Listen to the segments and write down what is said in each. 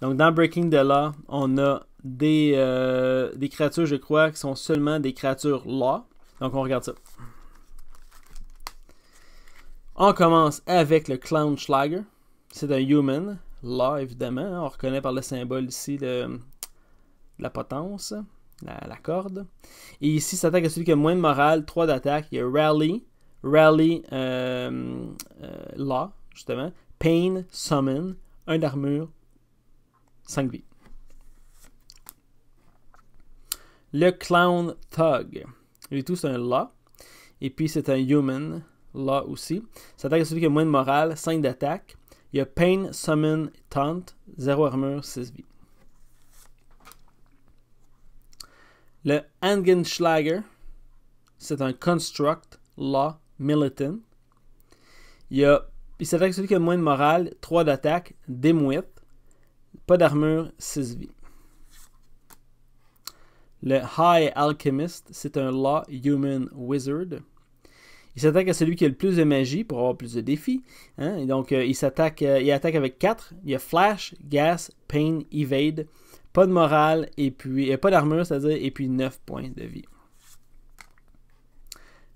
Donc dans Breaking the Law, on a euh, des, créatures, je crois, qui sont seulement des créatures law. Donc on regarde ça. On commence avec le Clown Schlager. C'est un human. Law, évidemment. On reconnaît par le symbole ici de, la potence, la, corde. Et ici, ça attaque à celui qui a moins de morale, 3 d'attaque. Il y a Rally, Rally euh, euh, Law, justement. Pain, Summon, 1 d'armure, 5 vies. Le clown Thug. est tout, c'est un law. Et puis c'est un Human Law aussi. Ça attaque à celui qui a moins de morale, 5 d'attaque. Il y a Pain, Summon, Taunt, 0 armure, 6 vies. Le Angenschlager, c'est un Construct, Law, Militant. Il, s'attaque celui qui a moins de morale, 3 d'attaque, Dimwit. Pas d'armure, 6 vies. Le High Alchemist, c'est un Law Human Wizard. Il s'attaque à celui qui a le plus de magie pour avoir plus de défis. Hein. Et donc, euh, il s'attaque euh, il attaque avec 4. Il y a Flash, Gas, Pain, Evade. Pas de morale et puis euh, pas d'armure, c'est-à-dire, et puis 9 points de vie.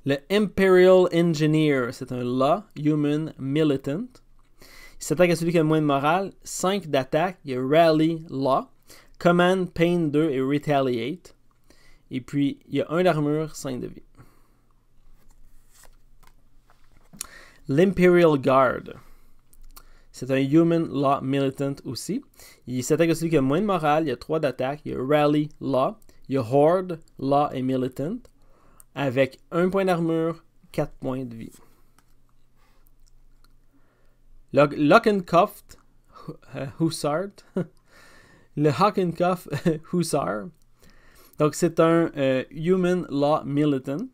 Le Imperial Engineer, c'est un Law Human Militant. Il s'attaque à celui qui a moins de morale. 5 d'attaque, il y a Rally Law, Command, Pain 2 et Retaliate. Et puis, il y a 1 d'armure, 5 de vie. L'Imperial Guard. C'est un Human Law Militant aussi. Il s'attaque à celui qui a moins de morale. Il y a 3 d'attaque. Il y a Rally Law. Il y a Horde, Law et Militant. Avec 1 point d'armure, 4 points de vie. Lockenkoft Hussard. Le Hockenkoff Hussard. Donc, c'est un euh, Human Law Militant.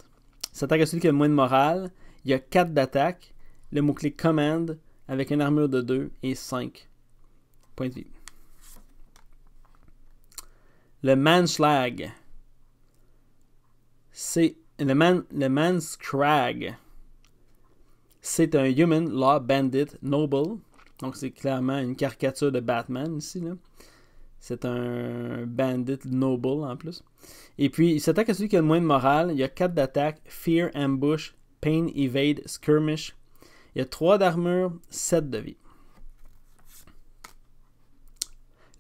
S'attaque à celui qui a le moins de morale. Il y a 4 d'attaque. Le mot-clé command avec une armure de 2 et 5 points de vie. Le Manschlag. C'est le, man, le Manscrag. C'est un Human Law Bandit Noble. Donc c'est clairement une caricature de Batman ici. C'est un bandit noble en plus. Et puis, il s'attaque à celui qui a le moins de morale. Il y a 4 d'attaque Fear, Ambush, Pain, Evade, Skirmish. Il y a 3 d'armure, 7 de vie.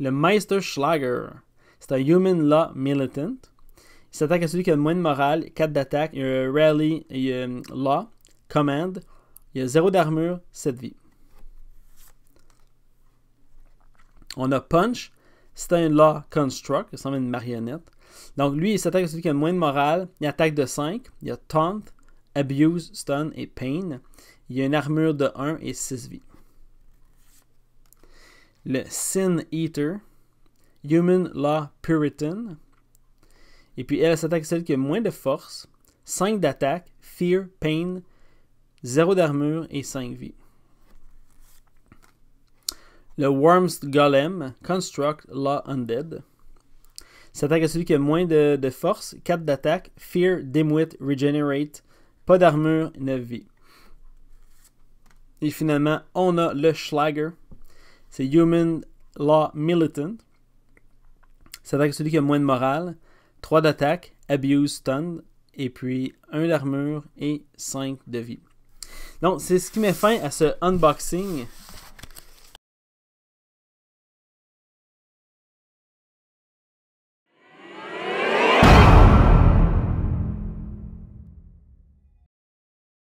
Le Meister Schlager. C'est un Human Law Militant. Il s'attaque à celui qui a le moins de morale. 4 d'attaque. Il y a Rally, euh, Law, Command, il a 0 d'armure, 7 vies. On a Punch. C'est un Law Construct. Il ressemble une marionnette. Donc, lui, il s'attaque à celui qui a moins de morale. Il attaque de 5. Il a Taunt, Abuse, Stun et Pain. Il a une armure de 1 et 6 vies. Le Sin Eater. Human Law Puritan. Et puis, elle s'attaque à celui qui a moins de force. 5 d'attaque. Fear, Pain, 0 d'armure et 5 vies. Le Worm's Golem, Construct, Law Undead. S'attaque à celui qui a moins de, force, 4 d'attaque, Fear, Dimwit, Regenerate, pas d'armure, 9 vies. Et finalement, on a le Schlager, c'est Human Law Militant. S'attaque à celui qui a moins de morale, 3 d'attaque, Abuse, Stun, et puis 1 d'armure et 5 de vie. Donc, c'est ce qui met fin à ce unboxing